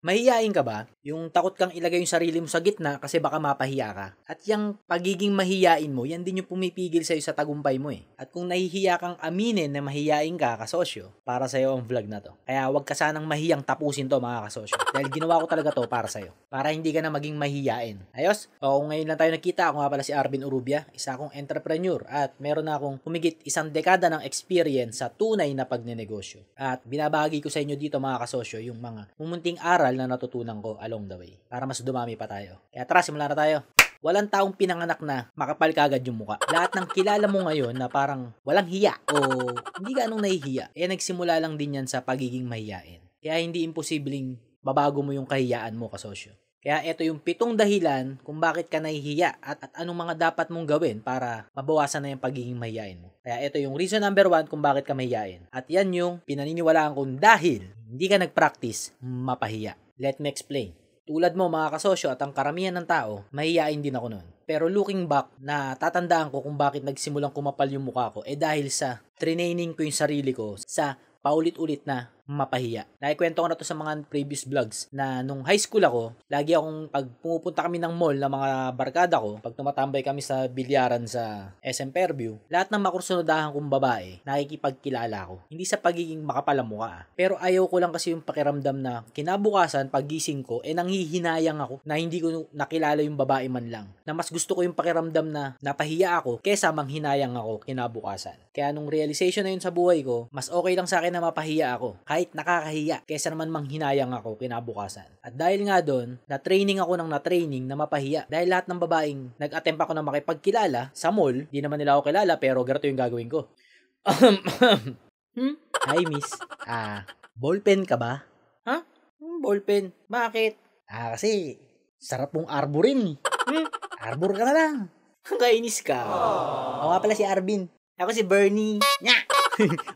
Mahihiyain ka ba? Yung takot kang ilagay yung sarili mo sa gitna kasi baka mapahiya ka. At yung pagiging mahihiyain mo, yan din yung pumipigil sa'yo sa tagumpay mo eh. At kung nahihiya kang aminin na mahihiyain ka, kasosyo, para sa'yo ang vlog na to. Kaya wag ka sanang mahiyang tapusin to mga kasosyo. Dahil ginawa ko talaga to para sa'yo. Para hindi ka na maging mahihiyain. Ayos? O kung ngayon lang tayo nakita, ako nga pala si Arvin Urubia, isa akong entrepreneur at meron na akong humigit isang dekada ng experience sa tunay na pagnenegosyo. At binabagi ko sa inyo dito mga kasosyo yung mga mumunting aral aral na natutunan ko along the way para mas dumami pa tayo. Kaya tara, simulan na tayo. Walang taong pinanganak na makapal kagad yung muka. Lahat ng kilala mo ngayon na parang walang hiya o hindi ganong nahihiya, eh nagsimula lang din yan sa pagiging mahiyain. Kaya hindi imposibleng babago mo yung kahiyaan mo kasosyo. Kaya ito yung pitong dahilan kung bakit ka nahihiya at, at anong mga dapat mong gawin para mabawasan na yung pagiging mahihain mo. Kaya ito yung reason number one kung bakit ka mahihain. At yan yung pinaniniwalaan kong dahil hindi ka nag-practice, mapahiya. Let me explain. Tulad mo mga kasosyo at ang karamihan ng tao, mahihain din ako noon. Pero looking back, na tatandaan ko kung bakit nagsimulang kumapal yung mukha ko, eh dahil sa training ko yung sarili ko sa paulit-ulit na mapahiya. Nakikwento ko na to sa mga previous vlogs na nung high school ako, lagi akong pag pumupunta kami ng mall ng mga barkada ko, pag tumatambay kami sa bilyaran sa SM Fairview, lahat ng makursunodahan kong babae, nakikipagkilala ko. Hindi sa pagiging makapalamukha, pero ayaw ko lang kasi yung pakiramdam na kinabukasan pagising ko, eh nanghihinayang ako na hindi ko nakilala yung babae man lang. Na mas gusto ko yung pakiramdam na napahiya ako kesa manghinayang ako kinabukasan. Kaya nung realization na yun sa buhay ko, mas okay lang sa akin na mapahiya ako. Kahit kahit nakakahiya kaysa naman manghinayang ako kinabukasan. At dahil nga doon, na-training ako ng na-training na mapahiya. Dahil lahat ng babaeng nag-attempt ako na makipagkilala sa mall, di naman nila ako kilala pero ganito yung gagawin ko. Um, hmm? Hi miss, ah, ballpen ka ba? Ha? Huh? Hmm, ballpen? Bakit? Ah, kasi sarap mong arborin. Hmm? Arbor ka na lang. Kainis ka. Aww. Ako nga pala si Arvin. Ako si Bernie. Nya!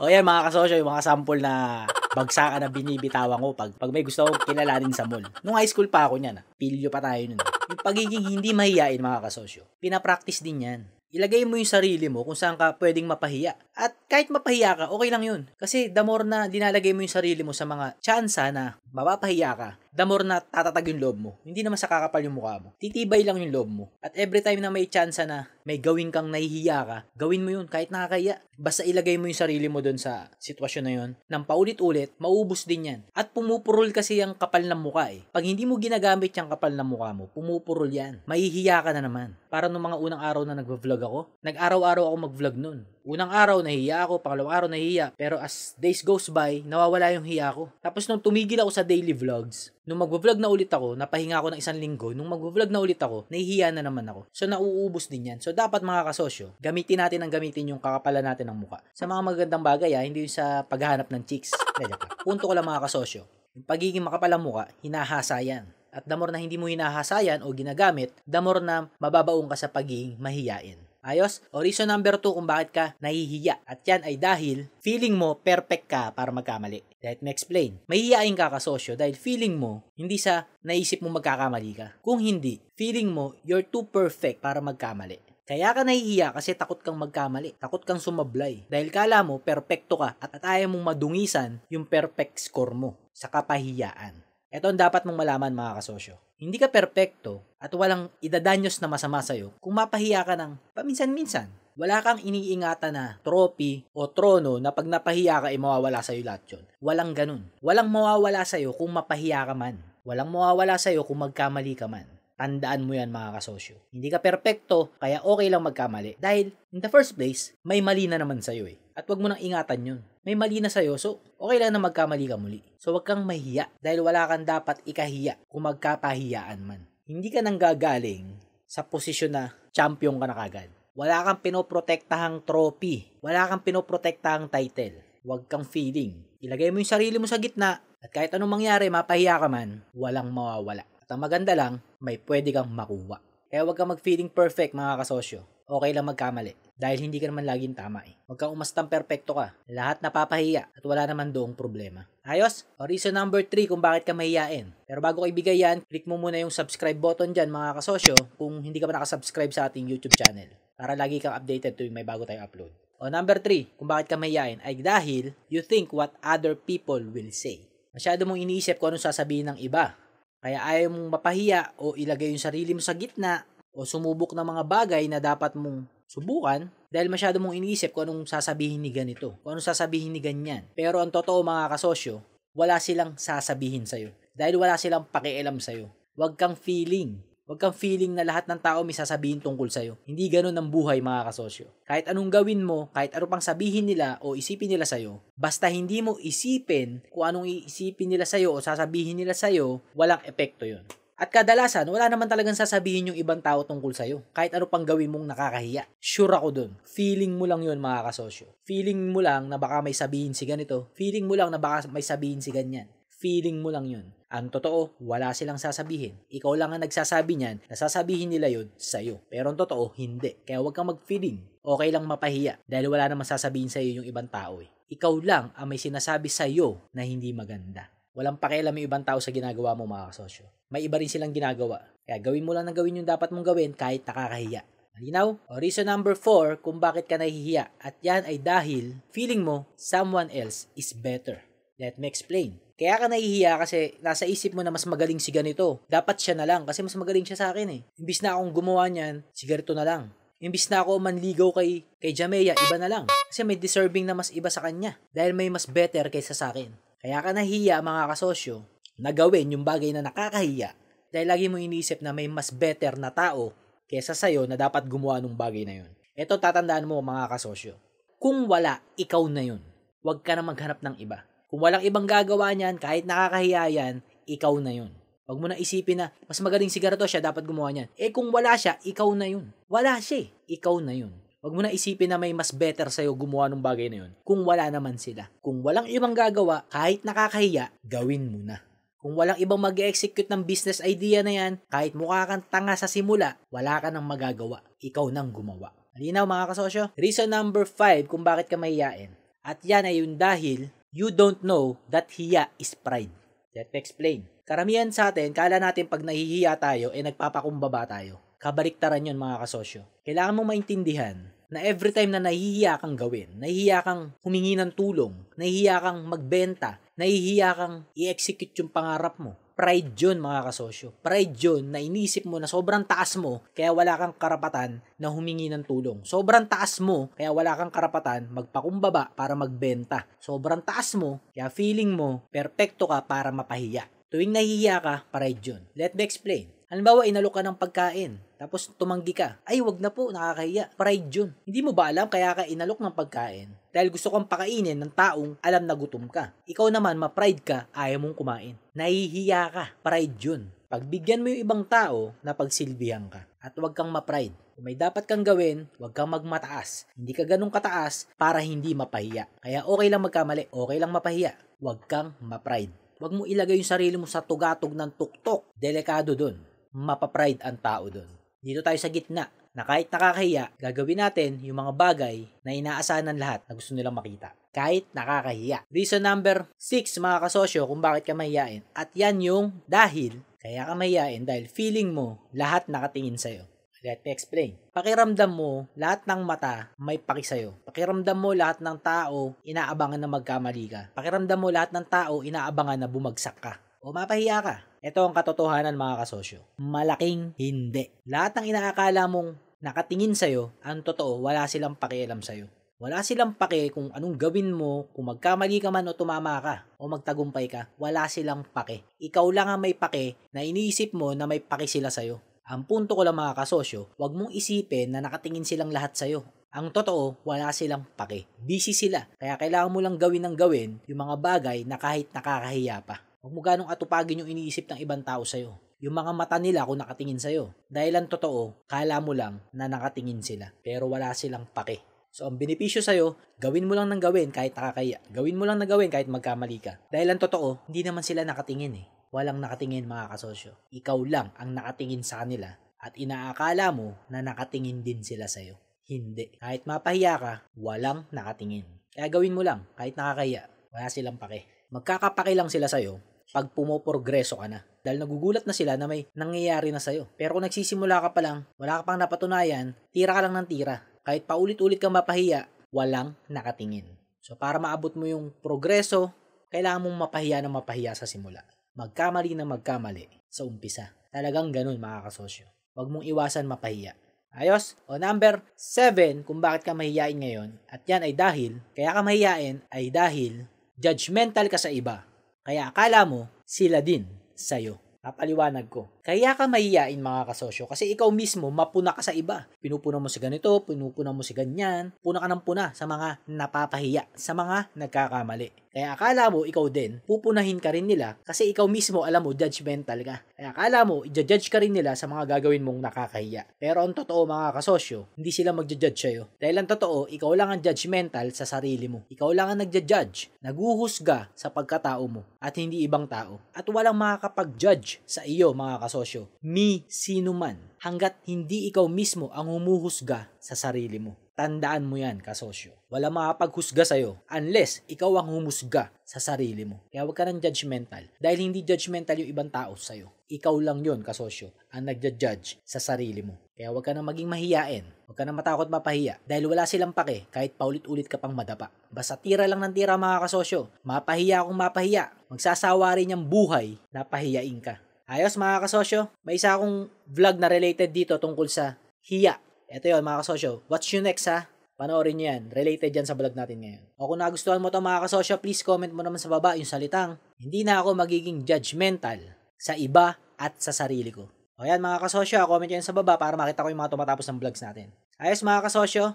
o yan mga kasosyo, yung mga sample na bagsakan na binibitawan ko pag, pag may gusto ko kilalanin sa mall. Nung high school pa ako niyan, ah, pilyo pa tayo nun. Yung pagiging hindi mahihain mga kasosyo, pinapractice din yan. Ilagay mo yung sarili mo kung saan ka pwedeng mapahiya. At kahit mapahiya ka, okay lang yun. Kasi the more na dinalagay mo yung sarili mo sa mga tsansa na mapapahiya ka, the more na tatatag yung loob mo. Hindi naman sa kakapal yung mukha mo. Titibay lang yung loob mo. At every time na may tsansa na may gawin kang nahihiya ka, gawin mo yun kahit nakakaya. Basta ilagay mo yung sarili mo doon sa sitwasyon na yun, nang paulit-ulit, maubos din yan. At pumupurol kasi yung kapal ng mukha eh. Pag hindi mo ginagamit yung kapal ng mukha mo, pumupurol yan. Mahihiya ka na naman. Para nung mga unang araw na nag-vlog ako, nag-araw-araw ako mag-vlog noon. Unang araw, nahiya ako. Pangalawang araw, nahiya. Pero as days goes by, nawawala yung hiya ko. Tapos nung tumigil ako sa daily vlogs, nung magvo-vlog na ulit ako, napahinga ako ng isang linggo, nung magvo-vlog na ulit ako, nahihiya na naman ako. So nauubos din yan. So dapat mga kasosyo, gamitin natin ang gamitin yung kakapala natin ng muka. Sa mga magandang bagay ha, ah, hindi yung sa paghahanap ng chicks. Punto ko lang mga kasosyo. Yung pagiging makapala muka, hinahasa yan. At the na hindi mo hinahasayan o ginagamit, the na mababaong ka sa pagiging mahiyain. Ayos? O reason number 2 kung bakit ka nahihiya. At yan ay dahil feeling mo perfect ka para magkamali. Let me explain. Mahihiyain ka kasosyo dahil feeling mo hindi sa naisip mo magkakamali ka. Kung hindi, feeling mo you're too perfect para magkamali. Kaya ka nahihiya kasi takot kang magkamali, takot kang sumablay. Dahil kala mo, perpekto ka at, at ayaw mong madungisan yung perfect score mo sa kapahiyaan. Ito ang dapat mong malaman mga kasosyo. Hindi ka perpekto at walang idadanyos na masama sa'yo kung mapahiya ka ng paminsan-minsan. Wala kang iniingatan na trophy o trono na pag napahiya ka ay eh, mawawala sa'yo lahat yun. Walang ganun. Walang mawawala sa'yo kung mapahiya ka man. Walang mawawala sa'yo kung magkamali ka man. Tandaan mo yan mga kasosyo. Hindi ka perpekto, kaya okay lang magkamali. Dahil in the first place, may mali na naman sa'yo eh. At wag mo nang ingatan yun. May mali na sa'yo, so okay lang na magkamali ka muli. So wag kang mahiya dahil wala kang dapat ikahiya kung magkapahiyaan man. Hindi ka nang gagaling sa posisyon na champion ka na kagad. Wala kang pinoprotektahang trophy. Wala kang pinoprotektahang title. Huwag kang feeling. Ilagay mo yung sarili mo sa gitna at kahit anong mangyari, mapahiya ka man, walang mawawala. Basta maganda lang, may pwede kang makuha. Kaya huwag kang mag-feeling perfect mga kasosyo. Okay lang magkamali. Dahil hindi ka naman laging tama eh. Huwag kang umastang perpekto ka. Lahat napapahiya at wala naman doong problema. Ayos? O reason number 3 kung bakit ka mahiyain. Pero bago ko ibigay yan, click mo muna yung subscribe button dyan mga kasosyo kung hindi ka pa nakasubscribe sa ating YouTube channel. Para lagi kang updated tuwing may bago tayong upload. O number 3, kung bakit ka mahiyain ay dahil you think what other people will say. Masyado mong iniisip kung anong sasabihin ng iba kaya ayaw mong mapahiya o ilagay yung sarili mo sa gitna o sumubok ng mga bagay na dapat mong subukan dahil masyado mong iniisip kung anong sasabihin ni ganito, kung anong sasabihin ni ganyan. Pero ang totoo mga kasosyo, wala silang sasabihin sa'yo dahil wala silang pakialam sa'yo. Huwag kang feeling Huwag kang feeling na lahat ng tao may sasabihin tungkol sa'yo. Hindi ganun ang buhay mga kasosyo. Kahit anong gawin mo, kahit ano pang sabihin nila o isipin nila sa'yo, basta hindi mo isipin kung anong iisipin nila sa'yo o sasabihin nila sa'yo, walang epekto yon. At kadalasan, wala naman talagang sasabihin yung ibang tao tungkol sa'yo. Kahit ano pang gawin mong nakakahiya. Sure ako dun. Feeling mo lang yun mga kasosyo. Feeling mo lang na baka may sabihin si ganito. Feeling mo lang na baka may sabihin si ganyan. Feeling mo lang yun. Ang totoo, wala silang sasabihin. Ikaw lang ang nagsasabi niyan, nasasabihin nila yun sa'yo. Pero ang totoo, hindi. Kaya huwag kang mag-feeling. Okay lang mapahiya dahil wala namang sasabihin sa'yo yung ibang tao eh. Ikaw lang ang may sinasabi sa'yo na hindi maganda. Walang pakialam yung ibang tao sa ginagawa mo mga kasosyo. May iba rin silang ginagawa. Kaya gawin mo lang ng gawin yung dapat mong gawin kahit nakakahiya. Malinaw? O reason number 4 kung bakit ka nahihiya at yan ay dahil feeling mo someone else is better. Let me explain. Kaya ka nahihiya kasi nasa isip mo na mas magaling si ganito. Dapat siya na lang kasi mas magaling siya sa akin eh. Imbis na akong gumawa niyan, si Gerto na lang. Imbis na ako manligaw kay, kay Jameya, iba na lang. Kasi may deserving na mas iba sa kanya. Dahil may mas better kaysa sa akin. Kaya ka nahiya mga kasosyo na gawin yung bagay na nakakahiya. Dahil lagi mo iniisip na may mas better na tao kaysa sa'yo na dapat gumawa ng bagay na yun. Ito tatandaan mo mga kasosyo. Kung wala, ikaw na yun. Huwag ka na maghanap ng iba. Kung walang ibang gagawa niyan, kahit nakakahiya yan, ikaw na yun. Huwag mo na isipin na mas magaling sigara to siya, dapat gumawa niyan. Eh kung wala siya, ikaw na yun. Wala siya eh, ikaw na yun. Huwag mo na isipin na may mas better sa'yo gumawa ng bagay na yun kung wala naman sila. Kung walang ibang gagawa, kahit nakakahiya, gawin mo na. Kung walang ibang mag execute ng business idea na yan, kahit mukha kang tanga sa simula, wala ka nang magagawa. Ikaw nang gumawa. Malinaw mga kasosyo? Reason number 5 kung bakit ka mahiyain. At yan ay yung dahil you don't know that hiya is pride. Let me explain. Karamihan sa atin, kala natin pag nahihiya tayo, eh nagpapakumbaba tayo. Kabaliktaran yon mga kasosyo. Kailangan mong maintindihan na every time na nahihiya kang gawin, nahihiya kang humingi ng tulong, nahihiya kang magbenta, nahihiya kang i-execute yung pangarap mo, Pride yun mga kasosyo. Pride yun na inisip mo na sobrang taas mo kaya wala kang karapatan na humingi ng tulong. Sobrang taas mo kaya wala kang karapatan magpakumbaba para magbenta. Sobrang taas mo kaya feeling mo perpekto ka para mapahiya. Tuwing nahihiya ka, pride yun. Let me explain. Halimbawa, inalok ka ng pagkain tapos tumanggi ka. Ay, wag na po, nakakahiya. Pride yun. Hindi mo ba alam kaya ka inalok ng pagkain? Dahil gusto kong pakainin ng taong alam na gutom ka. Ikaw naman, ma-pride ka, ayaw mong kumain. Nahihiya ka. Pride yun. Pagbigyan mo yung ibang tao na pagsilbihan ka. At huwag kang ma-pride. Kung may dapat kang gawin, huwag kang magmataas. Hindi ka ganun kataas para hindi mapahiya. Kaya okay lang magkamali, okay lang mapahiya. Huwag kang ma-pride. Huwag mo ilagay yung sarili mo sa tugatog ng tuktok. Delikado dun. Mapapride ang tao dun. Dito tayo sa gitna na kahit nakakahiya, gagawin natin yung mga bagay na inaasahan ng lahat na gusto nilang makita. Kahit nakakahiya. Reason number 6 mga kasosyo kung bakit ka mahihain. At yan yung dahil kaya ka mahihain dahil feeling mo lahat nakatingin sa'yo. Let me explain. Pakiramdam mo, lahat ng mata may paki sa'yo. Pakiramdam mo, lahat ng tao inaabangan na magkamali ka. Pakiramdam mo, lahat ng tao inaabangan na bumagsak ka. O mapahiya ka. Ito ang katotohanan mga kasosyo. Malaking hindi. Lahat ng inaakala mong nakatingin sa'yo, ang totoo, wala silang pakialam sa'yo. Wala silang pake kung anong gawin mo, kung magkamali ka man o tumama ka o magtagumpay ka, wala silang pake. Ikaw lang ang may pake na iniisip mo na may pake sila sa'yo. Ang punto ko lang mga kasosyo, huwag mong isipin na nakatingin silang lahat sa'yo. Ang totoo, wala silang pake. Busy sila, kaya kailangan mo lang gawin ng gawin yung mga bagay na kahit nakakahiya pa. Huwag mo ganong atupagin yung iniisip ng ibang tao sa'yo. Yung mga mata nila kung nakatingin sa'yo. Dahil ang totoo, kala mo lang na nakatingin sila. Pero wala silang pake. So ang benepisyo sa'yo, gawin mo lang ng gawin kahit nakakaya. Gawin mo lang ng gawin kahit magkamali ka. Dahil ang totoo, hindi naman sila nakatingin eh. Walang nakatingin mga kasosyo. Ikaw lang ang nakatingin sa kanila at inaakala mo na nakatingin din sila sa'yo. Hindi. Kahit mapahiya ka, walang nakatingin. Kaya gawin mo lang kahit nakakaya. Wala silang pake. Magkakapake lang sila sa'yo pag pumoprogreso ka na. Dahil nagugulat na sila na may nangyayari na sa'yo. Pero kung nagsisimula ka pa lang, wala ka pang napatunayan, tira ka lang ng tira. Kahit paulit-ulit kang mapahiya, walang nakatingin. So para maabot mo yung progreso, kailangan mong mapahiya na mapahiya sa simula. Magkamali na magkamali sa umpisa. Talagang ganun mga kasosyo. Huwag mong iwasan mapahiya. Ayos? O number 7 kung bakit ka mahihiyain ngayon at yan ay dahil, kaya ka mahihiyain ay dahil judgmental ka sa iba kaya akala mo, sila din sa'yo. Papaliwanag ko. Kaya ka mahiyain mga kasosyo kasi ikaw mismo mapuna ka sa iba. Pinupuna mo si ganito, pinupuna mo si ganyan, puna ka ng puna sa mga napapahiya, sa mga nagkakamali. Kaya akala mo ikaw din, pupunahin ka rin nila kasi ikaw mismo alam mo judgmental ka. Kaya akala mo, i-judge ka rin nila sa mga gagawin mong nakakahiya. Pero ang totoo mga kasosyo, hindi sila magja-judge sa'yo. Dahil ang totoo, ikaw lang ang judgmental sa sarili mo. Ikaw lang ang nagja-judge, naguhusga sa pagkatao mo at hindi ibang tao. At walang makakapag-judge sa iyo mga kasosyo kasosyo, mi sino man, hanggat hindi ikaw mismo ang humuhusga sa sarili mo. Tandaan mo yan, kasosyo. Wala makapaghusga sa'yo unless ikaw ang humusga sa sarili mo. Kaya huwag ka ng judgmental. Dahil hindi judgmental yung ibang tao sa'yo. Ikaw lang yun, kasosyo, ang nagja-judge sa sarili mo. Kaya huwag ka na maging mahiyain. Huwag ka na matakot mapahiya. Dahil wala silang pake kahit paulit-ulit ka pang madapa. Basta tira lang ng tira mga kasosyo. Mapahiya kung mapahiya. Magsasawa rin yung buhay na pahiyain ka. Ayos mga kasosyo, may isa akong vlog na related dito tungkol sa hiya. Ito yon mga kasosyo, what's you next ha? Panoorin nyo yan, related yan sa vlog natin ngayon. O kung nagustuhan mo to mga kasosyo, please comment mo naman sa baba yung salitang, hindi na ako magiging judgmental sa iba at sa sarili ko. O yan mga kasosyo, comment nyo yan sa baba para makita ko yung mga tumatapos ng vlogs natin. Ayos mga kasosyo,